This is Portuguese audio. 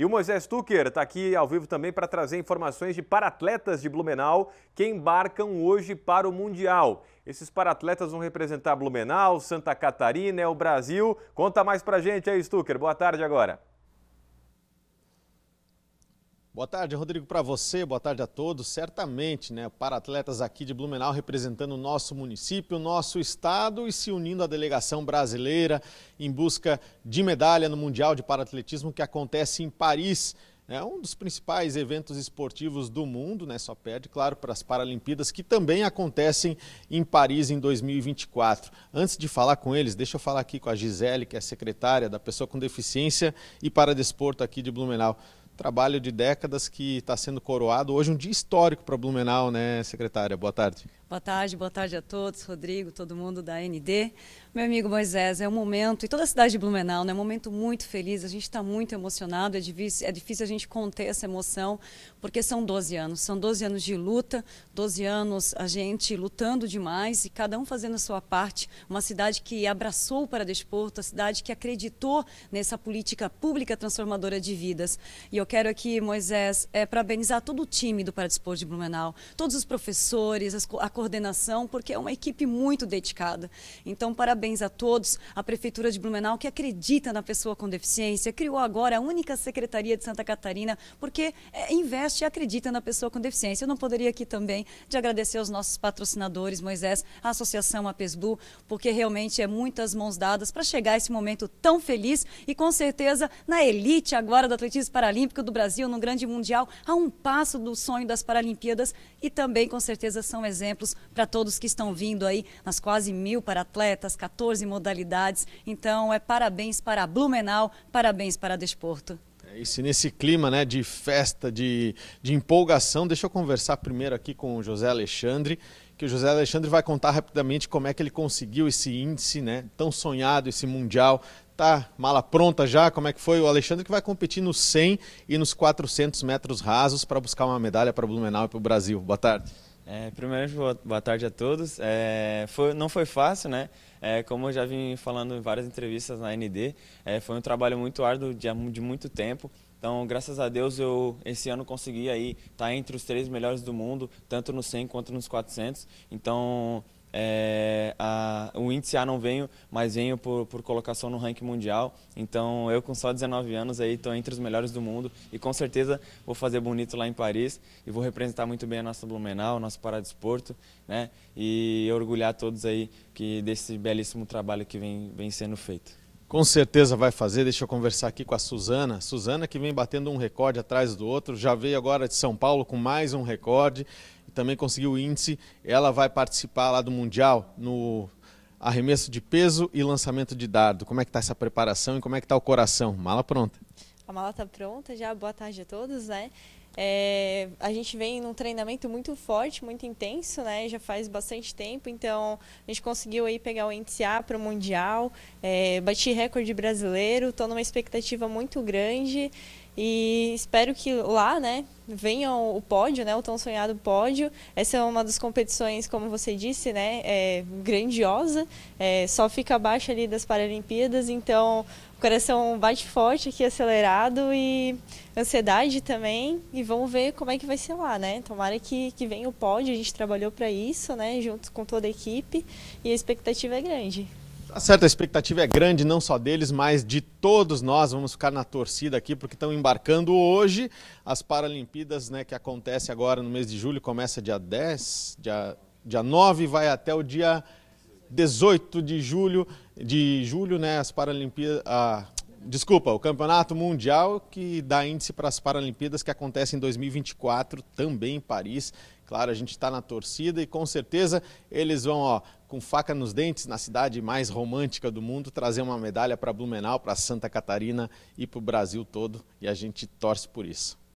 E o Moisés Tucker está aqui ao vivo também para trazer informações de paratletas de Blumenau que embarcam hoje para o Mundial. Esses paratletas vão representar Blumenau, Santa Catarina, é o Brasil. Conta mais para gente aí, Stucker. Boa tarde agora. Boa tarde, Rodrigo, para você, boa tarde a todos. Certamente, né, para atletas aqui de Blumenau representando o nosso município, o nosso estado e se unindo à delegação brasileira em busca de medalha no Mundial de Paratletismo que acontece em Paris. É um dos principais eventos esportivos do mundo, né? Só perde, claro, para as Paralimpíadas que também acontecem em Paris em 2024. Antes de falar com eles, deixa eu falar aqui com a Gisele, que é secretária da Pessoa com Deficiência e Paradesporto aqui de Blumenau trabalho de décadas que está sendo coroado. Hoje um dia histórico para Blumenau, né, secretária? Boa tarde. Boa tarde, boa tarde a todos, Rodrigo, todo mundo da ND. Meu amigo Moisés, é um momento, e toda a cidade de Blumenau, né, é um momento muito feliz, a gente está muito emocionado, é difícil, é difícil a gente conter essa emoção, porque são 12 anos, são 12 anos de luta, 12 anos a gente lutando demais e cada um fazendo a sua parte. Uma cidade que abraçou o desporto, a cidade que acreditou nessa política pública transformadora de vidas. E eu quero aqui, Moisés, é, parabenizar todo o time do Paradispor de Blumenau, todos os professores, a coordenação, porque é uma equipe muito dedicada. Então, parabéns a todos, a Prefeitura de Blumenau, que acredita na pessoa com deficiência, criou agora a única Secretaria de Santa Catarina, porque é, investe e acredita na pessoa com deficiência. Eu não poderia aqui também de agradecer aos nossos patrocinadores, Moisés, a Associação APESBU, porque realmente é muitas mãos dadas para chegar a esse momento tão feliz e com certeza na elite agora do atletismo paralímpico do Brasil no grande mundial, a um passo do sonho das Paralimpíadas e também, com certeza, são exemplos para todos que estão vindo aí nas quase mil para atletas, 14 modalidades. Então, é parabéns para a Blumenau, parabéns para a Desporto. É isso, nesse clima né, de festa, de, de empolgação, deixa eu conversar primeiro aqui com o José Alexandre, que o José Alexandre vai contar rapidamente como é que ele conseguiu esse índice, né? Tão sonhado, esse mundial. Tá mala pronta já? Como é que foi? O Alexandre que vai competir nos 100 e nos 400 metros rasos para buscar uma medalha para o Blumenau e para o Brasil. Boa tarde. É, primeiro, boa tarde a todos. É, foi, não foi fácil, né? É, como eu já vim falando em várias entrevistas na ND, é, foi um trabalho muito árduo de, de muito tempo. Então, graças a Deus, eu esse ano consegui aí estar tá entre os três melhores do mundo, tanto no 100 quanto nos 400. Então, é, a, o índice A não venho, mas venho por, por colocação no ranking mundial. Então, eu com só 19 anos aí estou entre os melhores do mundo e com certeza vou fazer bonito lá em Paris e vou representar muito bem a nossa Blumenau, o nosso Paradesporto, né? E orgulhar todos aí que desse belíssimo trabalho que vem, vem sendo feito. Com certeza vai fazer. Deixa eu conversar aqui com a Suzana. Suzana que vem batendo um recorde atrás do outro, já veio agora de São Paulo com mais um recorde e também conseguiu o índice. Ela vai participar lá do Mundial no arremesso de peso e lançamento de dardo. Como é que está essa preparação e como é que está o coração? Mala pronta a mala está pronta já. Boa tarde a todos, né? É, a gente vem num treinamento muito forte, muito intenso, né? Já faz bastante tempo, então a gente conseguiu aí pegar o NCA A para o Mundial, é, bati recorde brasileiro, estou numa expectativa muito grande e espero que lá, né, venha o pódio, né, o tão sonhado pódio. Essa é uma das competições, como você disse, né, é grandiosa, é, só fica abaixo ali das Paralimpíadas, então o coração bate forte aqui, acelerado e ansiedade também. E vamos ver como é que vai ser lá, né? Tomara que, que venha o pódio, a gente trabalhou para isso, né, junto com toda a equipe e a expectativa é grande. Tá certo, a expectativa é grande, não só deles, mas de todos nós. Vamos ficar na torcida aqui, porque estão embarcando hoje as Paralimpíadas, né, que acontece agora no mês de julho, começa dia 10, dia, dia 9 e vai até o dia 18 de julho. De julho, né, as Paralimpíadas. Ah, Desculpa, o Campeonato Mundial que dá índice para as Paralimpíadas que acontecem em 2024 também em Paris. Claro, a gente está na torcida e com certeza eles vão, ó, com faca nos dentes, na cidade mais romântica do mundo, trazer uma medalha para Blumenau, para Santa Catarina e para o Brasil todo. E a gente torce por isso.